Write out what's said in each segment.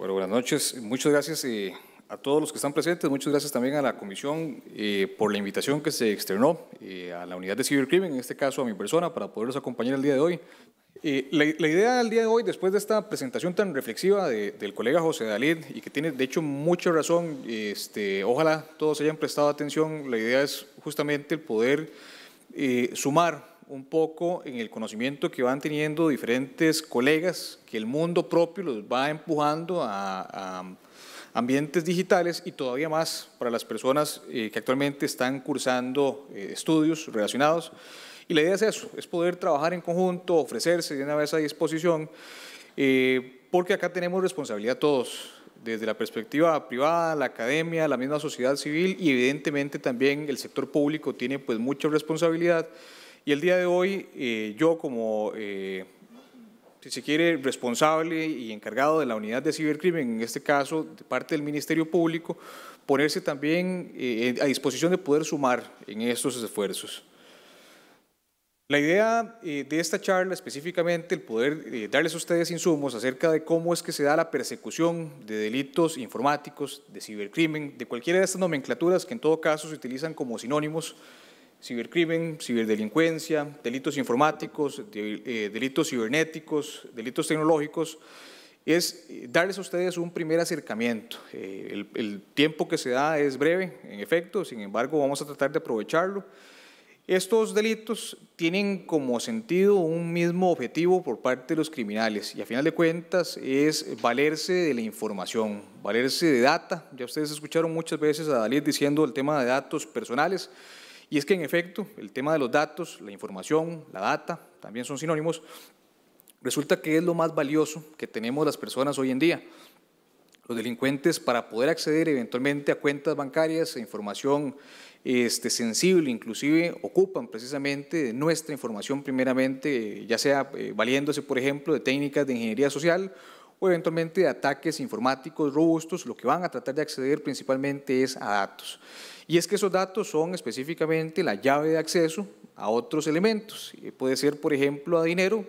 Bueno, buenas noches. Muchas gracias eh, a todos los que están presentes. Muchas gracias también a la comisión eh, por la invitación que se externó eh, a la unidad de cibercrimen, en este caso a mi persona, para poderlos acompañar el día de hoy. La, idea del día de hoy, después de esta presentación tan reflexiva del colega José Dalid, y que tiene de hecho mucha razón, este, ojalá todos hayan prestado atención, la idea es justamente el poder sumar un poco en el conocimiento que van teniendo diferentes colegas, que el mundo propio los va empujando a, ambientes digitales y todavía más para las personas eh, que actualmente están cursando eh, estudios relacionados. Y la idea es eso, es poder trabajar en conjunto, ofrecerse de una vez disposición, eh, porque acá tenemos responsabilidad todos, desde la perspectiva privada, la academia, la misma sociedad civil y evidentemente también el sector público tiene pues mucha responsabilidad. Y el día de hoy eh, yo como, eh, si se quiere, responsable y encargado de la unidad de cibercrimen, en este caso de parte del Ministerio Público, ponerse también eh, a disposición de poder sumar en estos esfuerzos. La idea de esta charla específicamente, el poder darles a ustedes insumos acerca de cómo es que se da la persecución de delitos informáticos, de cibercrimen, de cualquiera de estas nomenclaturas que en todo caso se utilizan como sinónimos cibercrimen, ciberdelincuencia, delitos informáticos, eh, delitos cibernéticos, delitos tecnológicos, es eh, darles a ustedes un primer acercamiento. Eh, el, el, tiempo que se da es breve, en efecto, sin embargo vamos a tratar de aprovecharlo. Estos delitos tienen como sentido un mismo objetivo por parte de los criminales y a final de cuentas es valerse de la información, valerse de data. Ya ustedes escucharon muchas veces a Dalí diciendo el tema de datos personales. Y es que en efecto, el tema de los datos, la información, la data, también son sinónimos, resulta que es lo más valioso que tenemos las personas hoy en día. Los delincuentes para poder acceder eventualmente a cuentas bancarias e información este, sensible, inclusive ocupan precisamente nuestra información primeramente, ya sea eh, valiéndose, por ejemplo, de técnicas de ingeniería social o eventualmente de ataques informáticos robustos, lo que van a tratar de acceder principalmente es a datos. Y es que esos datos son específicamente la llave de acceso a otros elementos. Eh, puede ser, por ejemplo, a dinero,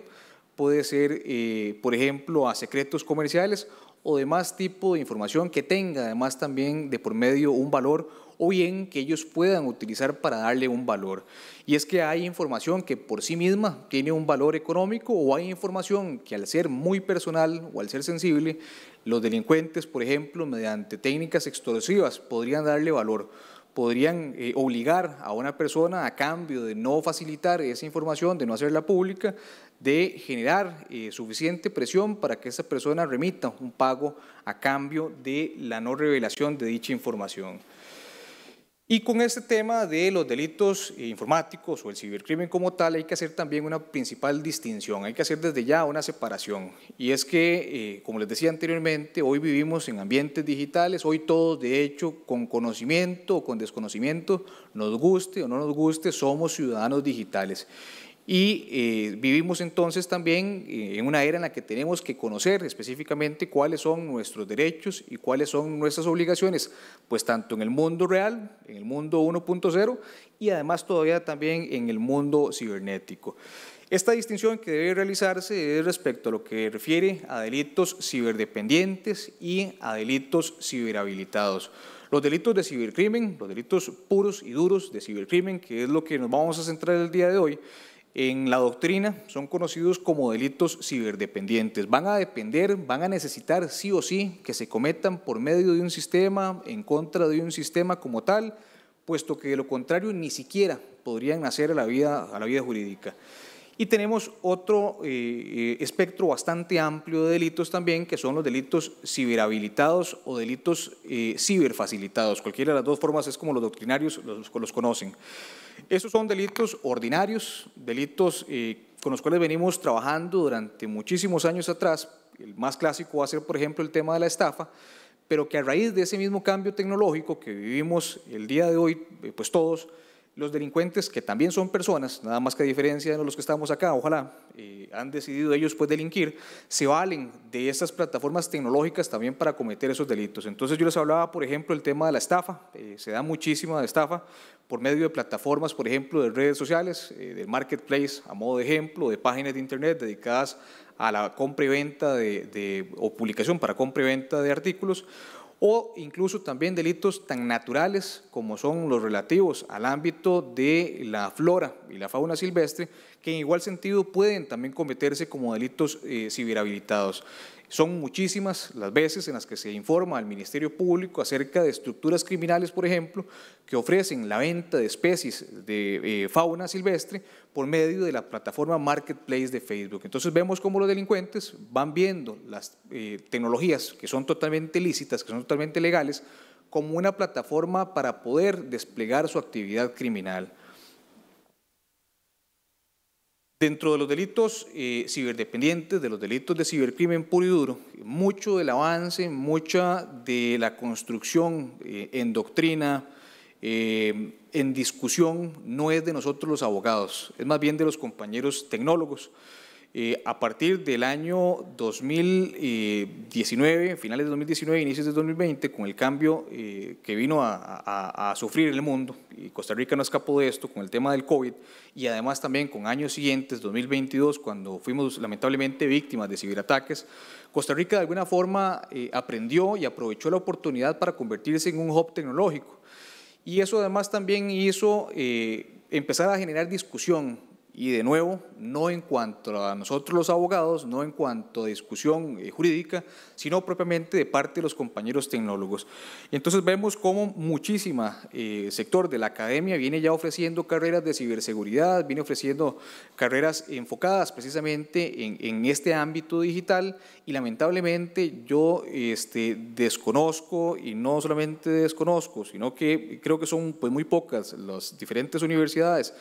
puede ser, eh, por ejemplo, a secretos comerciales o demás tipo de información que tenga además también de por medio un valor o bien que ellos puedan utilizar para darle un valor. Y es que hay información que por sí misma tiene un valor económico o hay información que al ser muy personal o al ser sensible, los delincuentes, por ejemplo, mediante técnicas extorsivas podrían darle valor podrían eh, obligar a una persona a cambio de no facilitar esa información, de no hacerla pública, de generar eh, suficiente presión para que esa persona remita un pago a cambio de la no revelación de dicha información. Y con este tema de los delitos informáticos o el cibercrimen como tal, hay que hacer también una principal distinción, hay que hacer desde ya una separación. Y es que, eh, como les decía anteriormente, hoy vivimos en ambientes digitales, hoy todos, de hecho, con conocimiento o con desconocimiento, nos guste o no nos guste, somos ciudadanos digitales. Y eh, vivimos entonces también eh, en una era en la que tenemos que conocer específicamente cuáles son nuestros derechos y cuáles son nuestras obligaciones, pues tanto en el mundo real, en el mundo 1.0 y además todavía también en el mundo cibernético. Esta distinción que debe realizarse es respecto a lo que refiere a delitos ciberdependientes y a delitos ciberhabilitados los delitos de cibercrimen, los delitos puros y duros de cibercrimen, que es lo que nos vamos a centrar el día de hoy, en la doctrina son conocidos como delitos ciberdependientes. Van a depender, van a necesitar sí o sí que se cometan por medio de un sistema, en contra de un sistema como tal, puesto que de lo contrario ni siquiera podrían nacer a la vida, jurídica. Y tenemos otro eh, eh, espectro bastante amplio de delitos también, que son los delitos ciberhabilitados o delitos eh, ciberfacilitados. Cualquiera de las dos formas es como los doctrinarios los conocen. Esos son delitos ordinarios, delitos eh, con los cuales venimos trabajando durante muchísimos años atrás. El más clásico va a ser, por ejemplo, el tema de la estafa, pero que a raíz de ese mismo cambio tecnológico que vivimos el día de hoy, eh, pues todos, los delincuentes, que también son personas, nada más que a diferencia de los que estamos acá, ojalá, eh, han decidido ellos pues delinquir, se valen de esas plataformas tecnológicas también para cometer esos delitos. Entonces yo les hablaba, por ejemplo, el tema de la estafa, eh, se da muchísima estafa por medio de plataformas, por ejemplo, de redes sociales, eh, del marketplace, a modo de ejemplo, de páginas de internet dedicadas a la compra y venta de, o publicación para compra y venta de artículos, o incluso también delitos tan naturales como son los relativos al ámbito de la flora y la fauna silvestre, que en igual sentido pueden también cometerse como delitos eh, ciberhabilitados. Son muchísimas las veces en las que se informa al Ministerio Público acerca de estructuras criminales, por ejemplo, que ofrecen la venta de especies de eh, fauna silvestre por medio de la plataforma Marketplace de Facebook. Entonces vemos cómo los delincuentes van viendo las eh, tecnologías que son totalmente lícitas, que son totalmente legales, como una plataforma para poder desplegar su actividad criminal. Dentro de los delitos eh, ciberdependientes, de los delitos de cibercrimen puro y duro, mucho del avance, mucha de la construcción eh, en doctrina, eh, en discusión, no es de nosotros los abogados, es más bien de los compañeros tecnólogos. Eh, a partir del año 2019, finales de 2019, inicios de 2020, con el cambio eh, que vino a, sufrir el mundo, y Costa Rica no escapó de esto con el tema del COVID, y además también con años siguientes, 2022, cuando fuimos lamentablemente víctimas de ciberataques, Costa Rica de alguna forma eh, aprendió y aprovechó la oportunidad para convertirse en un hub tecnológico. Y eso además también hizo empezar a generar discusión y de nuevo, no en cuanto a nosotros los abogados, no en cuanto a discusión eh, jurídica, sino propiamente de parte de los compañeros tecnólogos. Y entonces vemos cómo muchísima eh, sector de la academia viene ya ofreciendo carreras de ciberseguridad, viene ofreciendo carreras enfocadas precisamente en, en este ámbito digital y lamentablemente yo este, desconozco y no solamente desconozco, sino que creo que son pues, muy pocas las diferentes universidades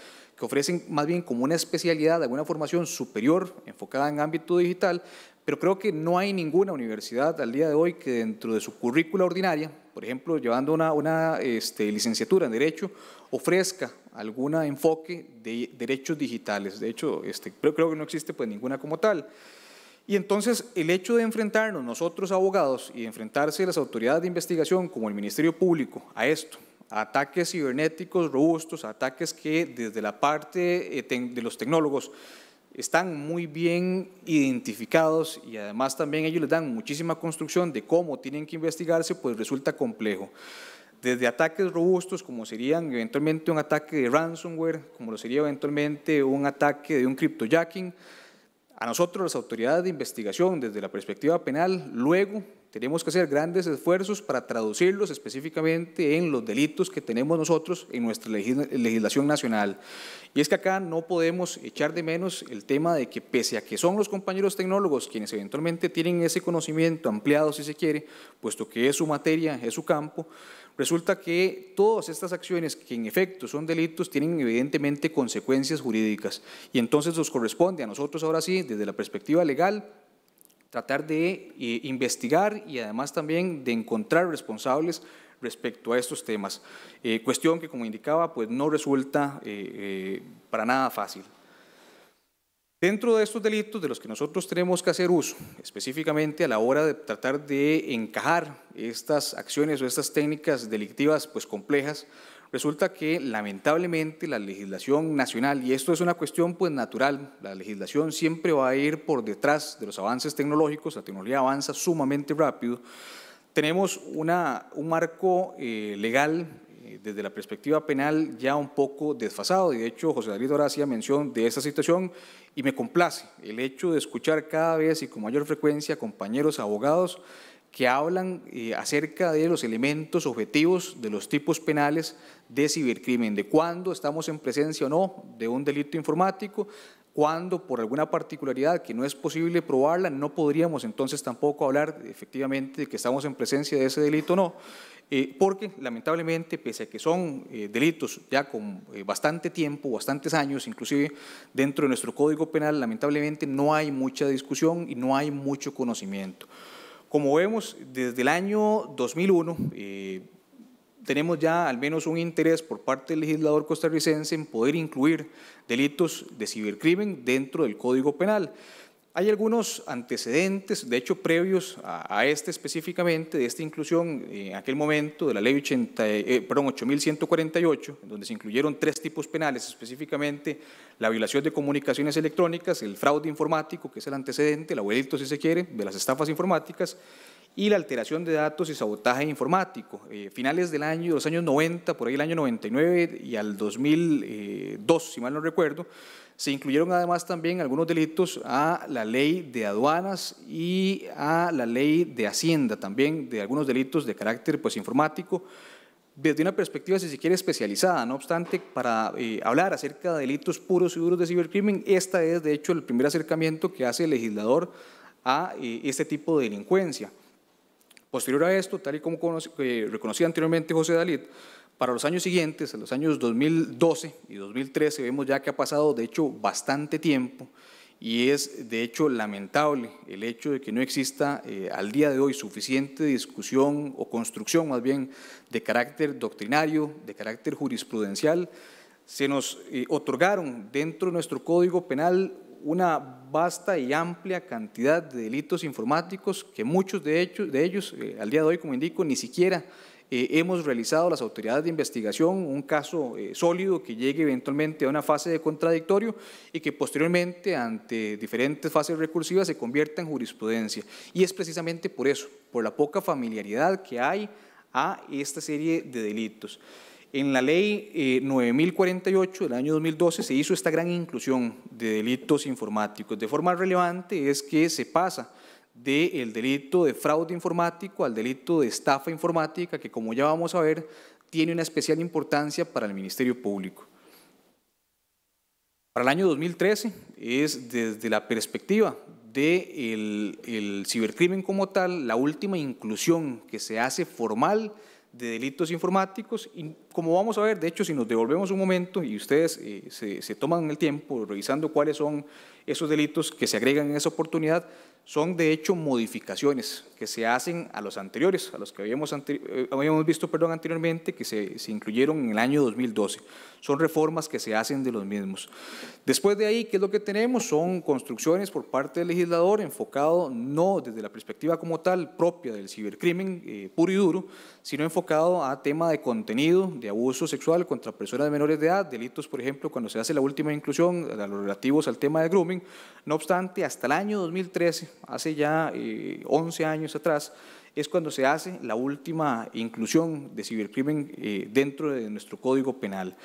que ofrecen más bien como una especialidad, alguna formación superior enfocada en ámbito digital, pero creo que no hay ninguna universidad al día de hoy que dentro de su currícula ordinaria, por ejemplo, llevando una, una este, licenciatura en Derecho, ofrezca algún enfoque de derechos digitales. De hecho, este, creo, creo que no existe pues ninguna como tal. Y entonces el hecho de enfrentarnos nosotros abogados y enfrentarse las autoridades de investigación como el Ministerio Público a esto, ataques cibernéticos robustos, ataques que desde la parte eh, de los tecnólogos están muy bien identificados y además también ellos les dan muchísima construcción de cómo tienen que investigarse, pues resulta complejo. Desde ataques robustos, como serían eventualmente un ataque de ransomware, como lo sería eventualmente un ataque de un cryptojacking, a nosotros las autoridades de investigación desde la perspectiva penal, luego tenemos que hacer grandes esfuerzos para traducirlos específicamente en los delitos que tenemos nosotros en nuestra legislación nacional. Y es que acá no podemos echar de menos el tema de que pese a que son los compañeros tecnólogos quienes eventualmente tienen ese conocimiento ampliado, si se quiere, puesto que es su materia, es su campo, resulta que todas estas acciones que en efecto son delitos tienen evidentemente consecuencias jurídicas. Y entonces nos corresponde a nosotros ahora sí, desde la perspectiva legal, tratar de eh, investigar y además también de encontrar responsables respecto a estos temas. Eh, cuestión que, como indicaba, pues no resulta eh, para nada fácil. Dentro de estos delitos de los que nosotros tenemos que hacer uso, específicamente a la hora de tratar de encajar estas acciones o estas técnicas delictivas pues complejas, Resulta que lamentablemente la legislación nacional, y esto es una cuestión pues natural, la legislación siempre va a ir por detrás de los avances tecnológicos, la tecnología avanza sumamente rápido, tenemos una, un marco eh, legal eh, desde la perspectiva penal ya un poco desfasado, y de hecho José David ahora hacía mención de esta situación y me complace el hecho de escuchar cada vez y con mayor frecuencia compañeros abogados que hablan eh, acerca de los elementos objetivos de los tipos penales de cibercrimen, de cuándo estamos en presencia o no de un delito informático, cuándo por alguna particularidad que no es posible probarla, no podríamos entonces tampoco hablar efectivamente de que estamos en presencia de ese delito o no, eh, porque lamentablemente, pese a que son eh, delitos ya con bastante tiempo, bastantes años inclusive, dentro de nuestro Código Penal, lamentablemente no hay mucha discusión y no hay mucho conocimiento. Como vemos, desde el año 2001 eh, tenemos ya al menos un interés por parte del legislador costarricense en poder incluir delitos de cibercrimen dentro del Código Penal. Hay algunos antecedentes, de hecho previos a, este específicamente, de esta inclusión en aquel momento de la ley 80, eh, eh, perdón, 8148, donde se incluyeron tres tipos penales, específicamente la violación de comunicaciones electrónicas, el fraude informático, que es el antecedente, el abuelito si se quiere, de las estafas informáticas, y la alteración de datos y sabotaje informático. Eh, finales del año, los años 90, por ahí el año 99 y al 2002, eh, si mal no recuerdo, se incluyeron además también algunos delitos a la ley de aduanas y a la ley de hacienda también, de algunos delitos de carácter pues, informático, desde una perspectiva, si se quiere, especializada. No obstante, para eh, hablar acerca de delitos puros y duros de cibercrimen, esta es, de hecho, el primer acercamiento que hace el legislador a este tipo de delincuencia. Posterior a esto, tal y como reconocía anteriormente José Dalit, para los años siguientes, en los años 2012 y 2013, vemos ya que ha pasado de hecho bastante tiempo y es de hecho lamentable el hecho de que no exista eh, al día de hoy suficiente discusión o construcción más bien de carácter doctrinario, de carácter jurisprudencial. Se nos eh, otorgaron dentro de nuestro Código Penal una vasta y amplia cantidad de delitos informáticos que muchos de, de ellos, eh, al día de hoy, como indico, ni siquiera eh, hemos realizado las autoridades de investigación, un caso eh, sólido que llegue eventualmente a una fase de contradictorio y que posteriormente, ante diferentes fases recursivas, se convierta en jurisprudencia. Y es precisamente por eso, por la poca familiaridad que hay a esta serie de delitos. En la ley 9048 eh, del año 2012 se hizo esta gran inclusión de delitos informáticos. De forma relevante es que se pasa del delito de fraude informático al delito de estafa informática, que como ya vamos a ver, tiene una especial importancia para el Ministerio Público. Para el año 2013 es desde la perspectiva del de el cibercrimen como tal, la última inclusión que se hace formal de delitos informáticos y como vamos a ver, de hecho, si nos devolvemos un momento y ustedes eh, se, toman el tiempo revisando cuáles son esos delitos que se agregan en esa oportunidad, son de hecho modificaciones que se hacen a los anteriores, a los que habíamos, eh, habíamos visto perdón, anteriormente, que se, se, incluyeron en el año 2012. Son reformas que se hacen de los mismos. Después de ahí, ¿qué es lo que tenemos? Son construcciones por parte del legislador enfocado no desde la perspectiva como tal propia del cibercrimen eh, puro y duro, sino enfocado a tema de contenido, de abuso sexual contra personas de menores de edad, delitos, por ejemplo, cuando se hace la última inclusión, a los relativos al tema de grooming. No obstante, hasta el año 2013 hace ya 11 eh, años atrás, es cuando se hace la última inclusión de cibercrimen eh, dentro de nuestro Código Penal.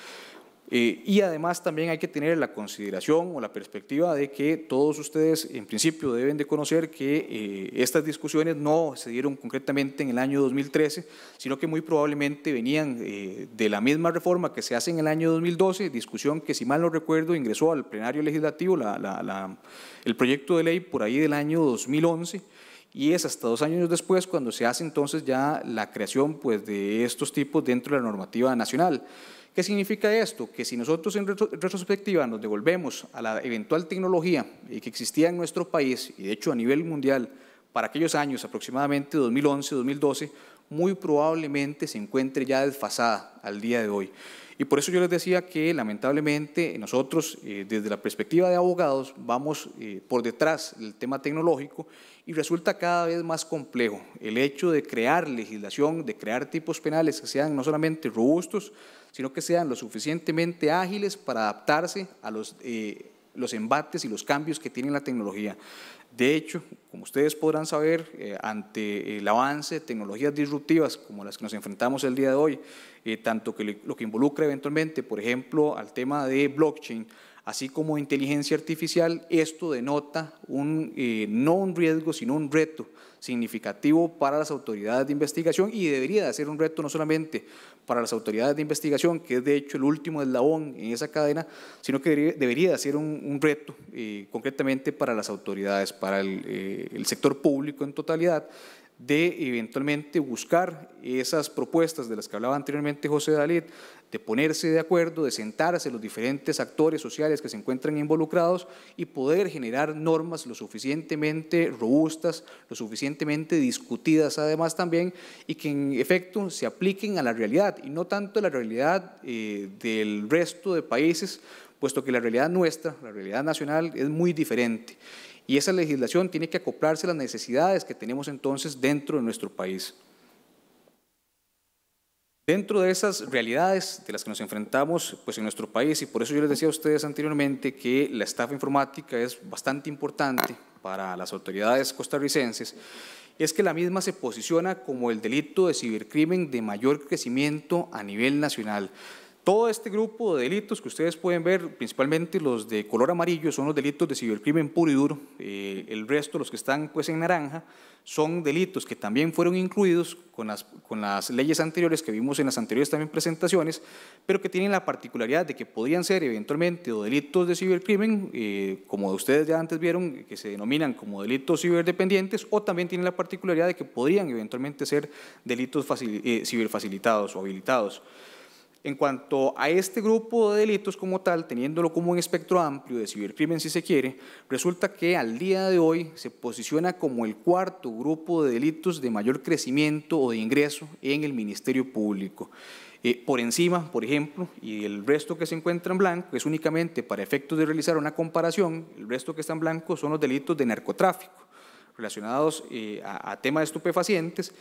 Eh, y además también hay que tener la consideración o la perspectiva de que todos ustedes en principio deben de conocer que eh, estas discusiones no se dieron concretamente en el año 2013, sino que muy probablemente venían eh, de la misma reforma que se hace en el año 2012, discusión que si mal no recuerdo ingresó al plenario legislativo el proyecto de ley por ahí del año 2011 y es hasta dos años después cuando se hace entonces ya la creación pues, de estos tipos dentro de la normativa nacional. ¿Qué significa esto? Que si nosotros en retrospectiva nos devolvemos a la eventual tecnología que existía en nuestro país y de hecho a nivel mundial para aquellos años, aproximadamente 2011, 2012, muy probablemente se encuentre ya desfasada al día de hoy. Y por eso yo les decía que lamentablemente nosotros eh, desde la perspectiva de abogados vamos eh, por detrás del tema tecnológico y resulta cada vez más complejo el hecho de crear legislación, de crear tipos penales que sean no solamente robustos, sino que sean lo suficientemente ágiles para adaptarse a los, eh, los embates y los cambios que tiene la tecnología. De hecho, como ustedes podrán saber, eh, ante el avance de tecnologías disruptivas como las que nos enfrentamos el día de hoy, eh, tanto que lo que involucra eventualmente, por ejemplo, al tema de blockchain, así como inteligencia artificial, esto denota un, no un riesgo, sino un reto significativo para las autoridades de investigación y debería de ser un reto no solamente para las autoridades de investigación, que es de hecho el último eslabón en esa cadena, sino que debería ser un, reto eh, concretamente para las autoridades, para el eh, sector público en totalidad, de eventualmente buscar esas propuestas de las que hablaba anteriormente José Dalit, de ponerse de acuerdo, de sentarse los diferentes actores sociales que se encuentran involucrados y poder generar normas lo suficientemente robustas, lo suficientemente discutidas además también, y que en efecto se apliquen a la realidad y no tanto a la realidad eh, del resto de países, puesto que la realidad nuestra, la realidad nacional, es muy diferente. Y esa legislación tiene que acoplarse a las necesidades que tenemos entonces dentro de nuestro país. Dentro de esas realidades de las que nos enfrentamos pues, en nuestro país, y por eso yo les decía a ustedes anteriormente que la estafa informática es bastante importante para las autoridades costarricenses, es que la misma se posiciona como el delito de cibercrimen de mayor crecimiento a nivel nacional. Todo este grupo de delitos que ustedes pueden ver, principalmente los de color amarillo, son los delitos de cibercrimen puro y duro. Eh, el resto, los que están pues, en naranja, son delitos que también fueron incluidos con las, con las leyes anteriores que vimos en las anteriores también presentaciones, pero que tienen la particularidad de que podrían ser eventualmente o delitos de cibercrimen, eh, como ustedes ya antes vieron, que se denominan como delitos ciberdependientes, o también tienen la particularidad de que podrían eventualmente ser delitos eh, ciberfacilitados o habilitados. En cuanto a este grupo de delitos como tal, teniéndolo como un espectro amplio de cibercrimen si se quiere, resulta que al día de hoy se posiciona como el cuarto grupo de delitos de mayor crecimiento o de ingreso en el Ministerio Público. Eh, por encima, por ejemplo, y el resto que se encuentra en blanco es únicamente para efectos de realizar una comparación, el resto que está en blanco son los delitos de narcotráfico relacionados eh, a, a temas de estupefacientes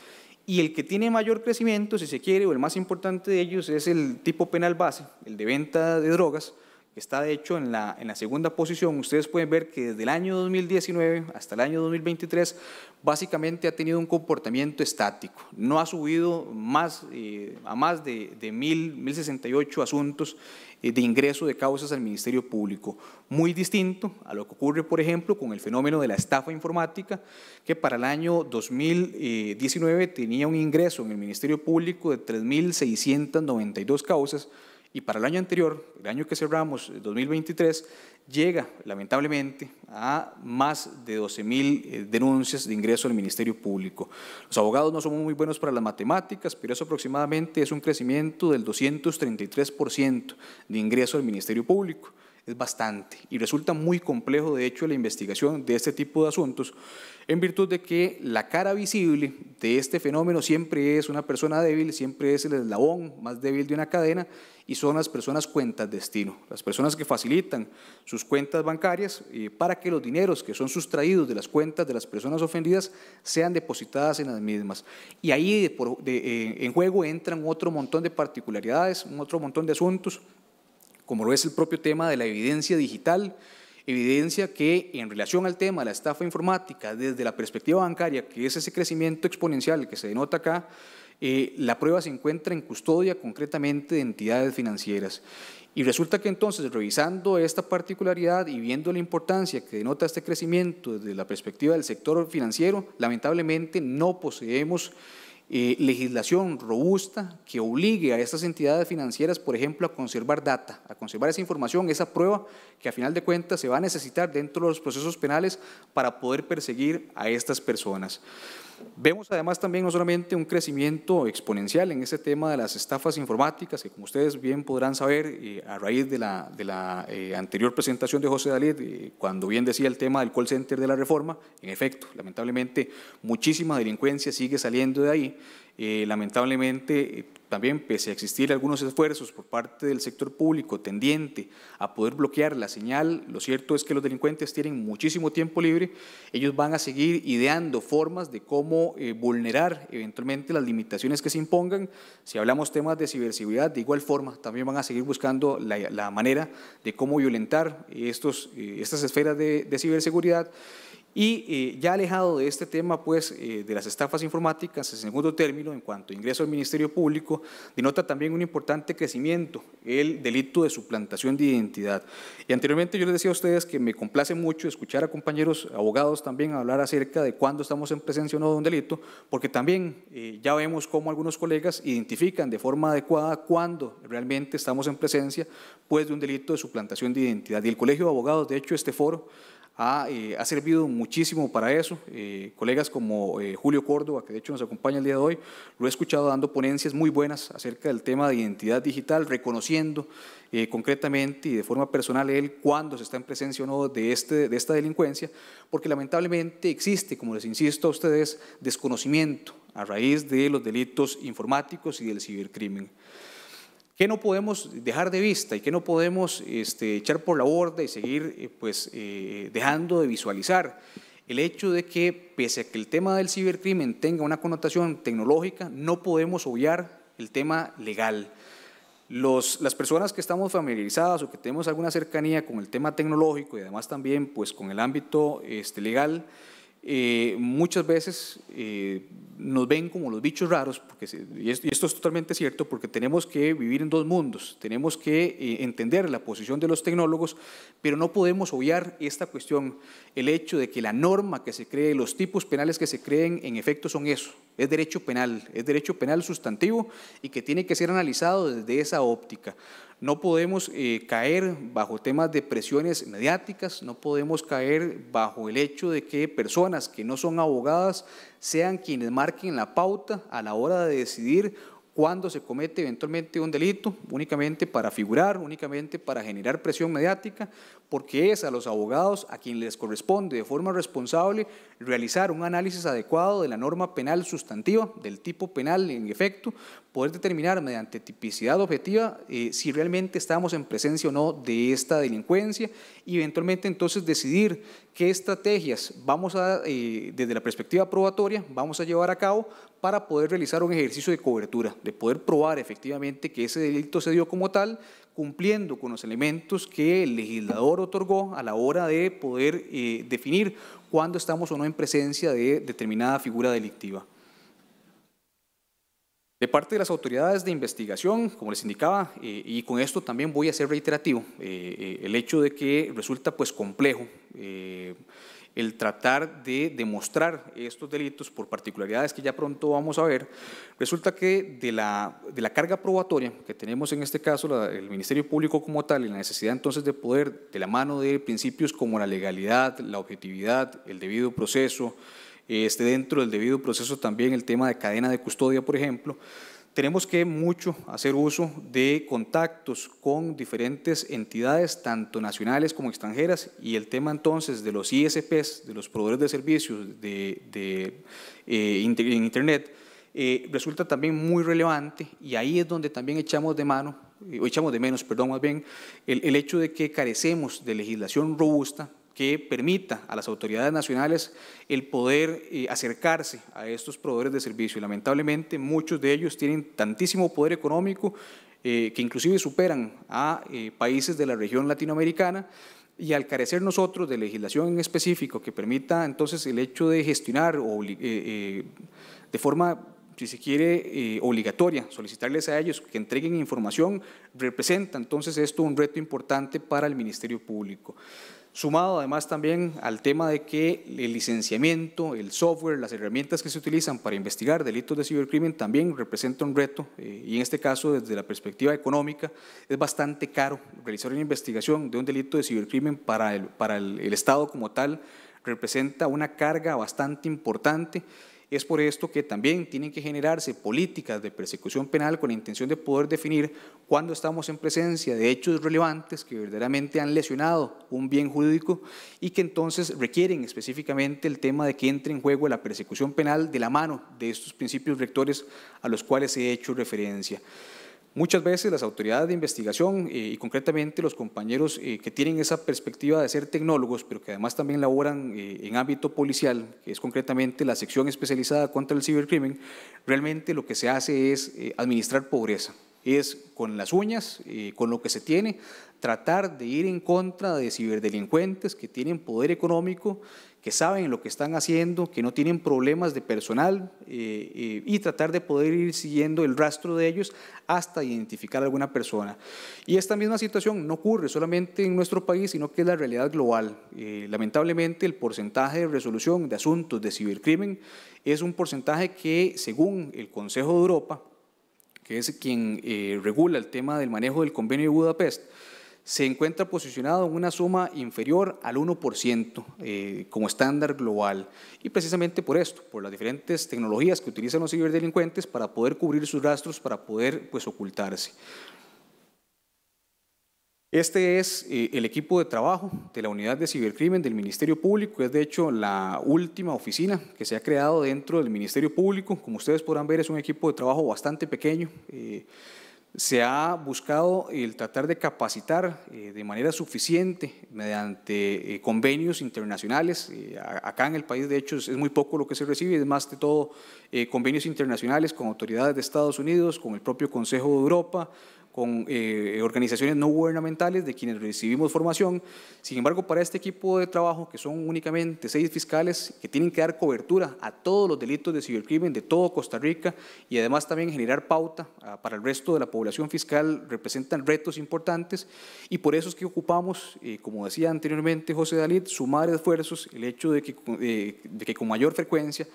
y el que tiene mayor crecimiento, si se quiere, o el más importante de ellos, es el tipo penal base, el de venta de drogas, está de hecho en la, en la segunda posición. Ustedes pueden ver que desde el año 2019 hasta el año 2023 básicamente ha tenido un comportamiento estático. No ha subido más, eh, a más de, de 1.068 asuntos eh, de ingreso de causas al Ministerio Público. Muy distinto a lo que ocurre, por ejemplo, con el fenómeno de la estafa informática, que para el año 2019 tenía un ingreso en el Ministerio Público de 3.692 causas y para el año anterior, el año que cerramos, 2023, eh, llega lamentablemente a más de 12.000 eh, denuncias de ingreso al Ministerio Público. Los abogados no somos muy buenos para las matemáticas, pero eso aproximadamente es un crecimiento del 233% de ingreso al Ministerio Público es bastante y resulta muy complejo, de hecho, la investigación de este tipo de asuntos, en virtud de que la cara visible de este fenómeno siempre es una persona débil, siempre es el eslabón más débil de una cadena y son las personas cuentas destino, las personas que facilitan sus cuentas bancarias eh, para que los dineros que son sustraídos de las cuentas de las personas ofendidas sean depositadas en las mismas. Y ahí eh, en juego entran otro montón de particularidades, un otro montón de asuntos como lo es el propio tema de la evidencia digital, evidencia que en relación al tema de la estafa informática, desde la perspectiva bancaria, que es ese crecimiento exponencial que se denota acá, eh, la prueba se encuentra en custodia concretamente de entidades financieras. Y resulta que entonces, revisando esta particularidad y viendo la importancia que denota este crecimiento desde la perspectiva del sector financiero, lamentablemente no poseemos eh, legislación robusta que obligue a estas entidades financieras, por ejemplo, a conservar data, a conservar esa información, esa prueba que a final de cuentas se va a necesitar dentro de los procesos penales para poder perseguir a estas personas. Vemos además también no solamente un crecimiento exponencial en ese tema de las estafas informáticas, que como ustedes bien podrán saber, eh, a raíz de la, eh, anterior presentación de José Dalí, eh, cuando bien decía el tema del call center de la reforma, en efecto, lamentablemente muchísima delincuencia sigue saliendo de ahí eh, lamentablemente, eh, también pese a existir algunos esfuerzos por parte del sector público tendiente a poder bloquear la señal, lo cierto es que los delincuentes tienen muchísimo tiempo libre, ellos van a seguir ideando formas de cómo eh, vulnerar eventualmente las limitaciones que se impongan. Si hablamos temas de ciberseguridad, de igual forma, también van a seguir buscando la, manera de cómo violentar estos, estas esferas de ciberseguridad. Y eh, ya alejado de este tema, pues, eh, de las estafas informáticas, en segundo término, en cuanto a ingreso al Ministerio Público, denota también un importante crecimiento, el delito de suplantación de identidad. Y anteriormente yo les decía a ustedes que me complace mucho escuchar a compañeros abogados también hablar acerca de cuándo estamos en presencia o no de un delito, porque también eh, ya vemos cómo algunos colegas identifican de forma adecuada cuándo realmente estamos en presencia, pues, de un delito de suplantación de identidad. Y el Colegio de Abogados, de hecho, este foro, eh, ha, servido muchísimo para eso. Eh, colegas como eh, Julio Córdoba, que de hecho nos acompaña el día de hoy, lo he escuchado dando ponencias muy buenas acerca del tema de identidad digital, reconociendo concretamente y de forma personal él cuándo se está en presencia o no de, este, de esta delincuencia, porque lamentablemente existe, como les insisto a ustedes, desconocimiento a raíz de los delitos informáticos y del cibercrimen. ¿Qué no podemos dejar de vista y qué no podemos este, echar por la borda y seguir eh, pues, eh, dejando de visualizar? El hecho de que, pese a que el tema del cibercrimen tenga una connotación tecnológica, no podemos obviar el tema legal. Los, las personas que estamos familiarizadas o que tenemos alguna cercanía con el tema tecnológico y además también pues, con el ámbito este, legal, eh, muchas veces eh, nos ven como los bichos raros, porque, y esto es totalmente cierto, porque tenemos que vivir en dos mundos, tenemos que eh, entender la posición de los tecnólogos, pero no podemos obviar esta cuestión, el hecho de que la norma que se cree, los tipos penales que se creen, en efecto son eso, es derecho penal, es derecho penal sustantivo y que tiene que ser analizado desde esa óptica. No podemos eh, caer bajo temas de presiones mediáticas, no podemos caer bajo el hecho de que personas que no son abogadas sean quienes marquen la pauta a la hora de decidir cuándo se comete eventualmente un delito, únicamente para figurar, únicamente para generar presión mediática, porque es a los abogados a quien les corresponde de forma responsable realizar un análisis adecuado de la norma penal sustantiva, del tipo penal en efecto, poder determinar mediante tipicidad objetiva eh, si realmente estamos en presencia o no de esta delincuencia y eventualmente entonces decidir qué estrategias vamos a, eh, desde la perspectiva probatoria, vamos a llevar a cabo para poder realizar un ejercicio de cobertura, de poder probar efectivamente que ese delito se dio como tal, cumpliendo con los elementos que el legislador otorgó a la hora de poder eh, definir cuándo estamos o no en presencia de determinada figura delictiva. De parte de las autoridades de investigación, como les indicaba, eh, y con esto también voy a ser reiterativo, eh, el hecho de que resulta pues complejo el tratar de demostrar estos delitos por particularidades que ya pronto vamos a ver, resulta que de la, de la carga probatoria que tenemos en este caso, el Ministerio Público como tal, y la necesidad entonces de poder, de la mano de principios como la legalidad, la objetividad, el debido proceso, este, dentro del debido proceso también el tema de cadena de custodia, por ejemplo, tenemos que mucho hacer uso de contactos con diferentes entidades, tanto nacionales como extranjeras, y el tema entonces de los ISPs, de los proveedores de servicios de, eh, en Internet, eh, resulta también muy relevante y ahí es donde también echamos de mano, eh, o echamos de menos, perdón, más bien, el hecho de que carecemos de legislación robusta que permita a las autoridades nacionales el poder eh, acercarse a estos proveedores de servicio. Y lamentablemente muchos de ellos tienen tantísimo poder económico eh, que inclusive superan a eh, países de la región latinoamericana y al carecer nosotros de legislación en específico que permita entonces el hecho de gestionar o, de forma si se quiere, eh, obligatoria, solicitarles a ellos que entreguen información, representa entonces esto un reto importante para el Ministerio Público. Sumado además también al tema de que el licenciamiento, el software, las herramientas que se utilizan para investigar delitos de cibercrimen también representa un reto eh, y en este caso desde la perspectiva económica es bastante caro realizar una investigación de un delito de cibercrimen para el, para el, el Estado como tal representa una carga bastante importante es por esto que también tienen que generarse políticas de persecución penal con la intención de poder definir cuándo estamos en presencia de hechos relevantes que verdaderamente han lesionado un bien jurídico y que entonces requieren específicamente el tema de que entre en juego la persecución penal de la mano de estos principios rectores a los cuales he hecho referencia. Muchas veces las autoridades de investigación eh, y concretamente los compañeros eh, que tienen esa perspectiva de ser tecnólogos, pero que además también laboran eh, en ámbito policial, que es concretamente la sección especializada contra el cibercrimen, realmente lo que se hace es administrar pobreza es con las uñas, con lo que se tiene, tratar de ir en contra de ciberdelincuentes que tienen poder económico, que saben lo que están haciendo, que no tienen problemas de personal eh, eh, y tratar de poder ir siguiendo el rastro de ellos hasta identificar a alguna persona. Y esta misma situación no ocurre solamente en nuestro país, sino que es la realidad global. Eh, lamentablemente el porcentaje de resolución de asuntos de cibercrimen es un porcentaje que, según el Consejo de Europa, que es quien eh, regula el tema del manejo del convenio de Budapest, se encuentra posicionado en una suma inferior al 1% eh, como estándar global. Y precisamente por esto, por las diferentes tecnologías que utilizan los ciberdelincuentes para poder cubrir sus rastros, para poder pues, ocultarse. Este es eh, el equipo de trabajo de la unidad de cibercrimen del Ministerio Público, es de hecho la última oficina que se ha creado dentro del Ministerio Público. Como ustedes podrán ver, es un equipo de trabajo bastante pequeño. Eh, se ha buscado el tratar de capacitar eh, de manera suficiente mediante convenios internacionales. acá en el país, de hecho, es, muy poco lo que se recibe, es más de todo convenios internacionales con autoridades de Estados Unidos, con el propio Consejo de Europa, con eh, organizaciones no gubernamentales de quienes recibimos formación. Sin embargo, para este equipo de trabajo, que son únicamente seis fiscales, que tienen que dar cobertura a todos los delitos de cibercrimen de todo Costa Rica y además también generar pauta ah, para el resto de la población fiscal, representan retos importantes y por eso es que ocupamos, eh, como decía anteriormente José Dalit, sumar esfuerzos, el hecho de eh, de que con mayor frecuencia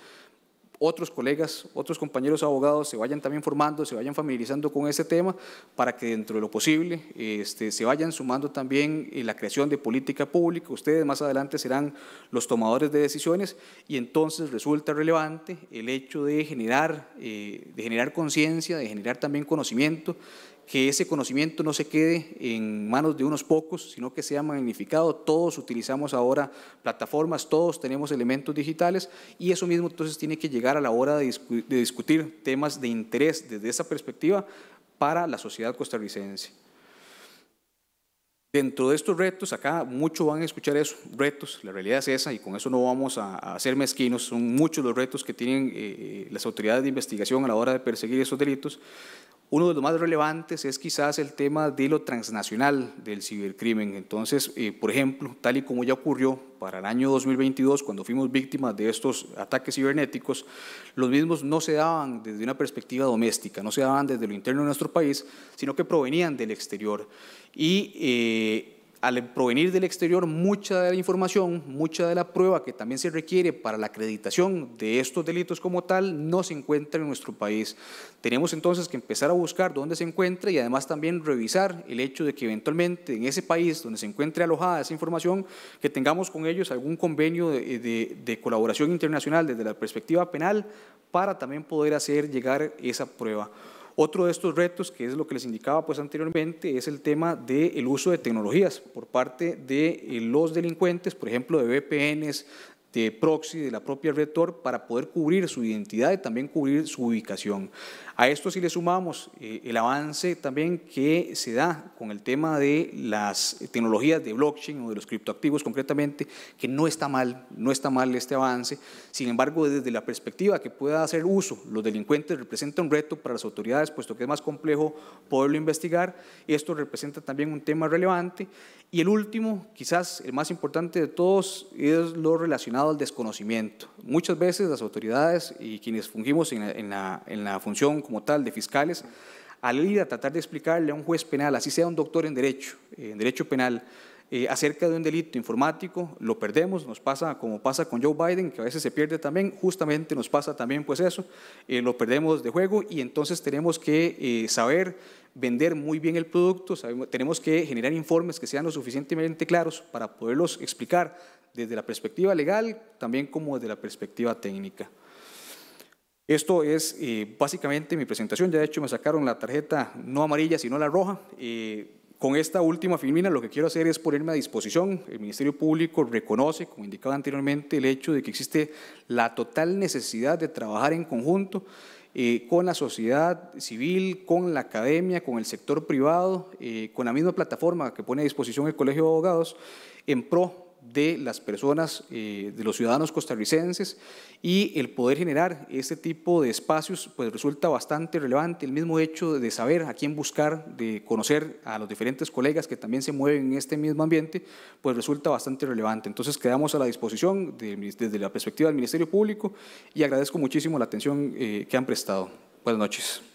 otros colegas, otros compañeros abogados se vayan también formando, se vayan familiarizando con este tema para que dentro de lo posible este, se vayan sumando también en la creación de política pública. Ustedes más adelante serán los tomadores de decisiones y entonces resulta relevante el hecho de generar, eh, de generar conciencia, de generar también conocimiento que ese conocimiento no se quede en manos de unos pocos, sino que sea magnificado. Todos utilizamos ahora plataformas, todos tenemos elementos digitales y eso mismo entonces tiene que llegar a la hora de, discutir temas de interés desde esa perspectiva para la sociedad costarricense. Dentro de estos retos, acá muchos van a escuchar eso, retos, la realidad es esa y con eso no vamos a, ser mezquinos, son muchos los retos que tienen eh, las autoridades de investigación a la hora de perseguir esos delitos. Uno de los más relevantes es quizás el tema de lo transnacional del cibercrimen. Entonces, eh, por ejemplo, tal y como ya ocurrió para el año 2022, cuando fuimos víctimas de estos ataques cibernéticos, los mismos no se daban desde una perspectiva doméstica, no se daban desde lo interno de nuestro país, sino que provenían del exterior. Y eh, al provenir del exterior, mucha de la información, mucha de la prueba que también se requiere para la acreditación de estos delitos como tal, no se encuentra en nuestro país. Tenemos entonces que empezar a buscar dónde se encuentra y además también revisar el hecho de que eventualmente en ese país donde se encuentre alojada esa información, que tengamos con ellos algún convenio de, eh, de colaboración internacional desde la perspectiva penal para también poder hacer llegar esa prueba. Otro de estos retos, que es lo que les indicaba pues anteriormente, es el tema del uso de tecnologías por parte de los delincuentes, por ejemplo, de VPNs, de proxy de la propia red para poder cubrir su identidad y también cubrir su ubicación. A esto si le sumamos eh, el avance también que se da con el tema de las tecnologías de blockchain o de los criptoactivos concretamente, que no está mal, no está mal este avance. Sin embargo, desde la perspectiva que pueda hacer uso los delincuentes representa un reto para las autoridades, puesto que es más complejo poderlo investigar. Esto representa también un tema relevante. Y el último, quizás el más importante de todos, es lo relacionado al desconocimiento. Muchas veces las autoridades y quienes fungimos en la, función como tal de fiscales, al ir a tratar de explicarle a un juez penal, así sea un doctor en derecho, en derecho penal, eh, acerca de un delito informático, lo perdemos, nos pasa como pasa con Joe Biden, que a veces se pierde también, justamente nos pasa también pues eso, eh, lo perdemos de juego y entonces tenemos que eh, saber vender muy bien el producto, tenemos que generar informes que sean lo suficientemente claros para poderlos explicar, desde la perspectiva legal, también como desde la perspectiva técnica. Esto es eh, básicamente mi presentación, ya de hecho me sacaron la tarjeta no amarilla, sino la roja. Eh, con esta última filmina lo que quiero hacer es ponerme a disposición. El Ministerio Público reconoce, como indicaba anteriormente, el hecho de que existe la total necesidad de trabajar en conjunto eh, con la sociedad civil, con la academia, con el sector privado, con la misma plataforma que pone a disposición el Colegio de Abogados, en pro de las personas, eh, de los ciudadanos costarricenses y el poder generar este tipo de espacios pues resulta bastante relevante. El mismo hecho de saber a quién buscar, de conocer a los diferentes colegas que también se mueven en este mismo ambiente, pues resulta bastante relevante. Entonces quedamos a la disposición desde la perspectiva del Ministerio Público y agradezco muchísimo la atención eh, que han prestado. Buenas noches.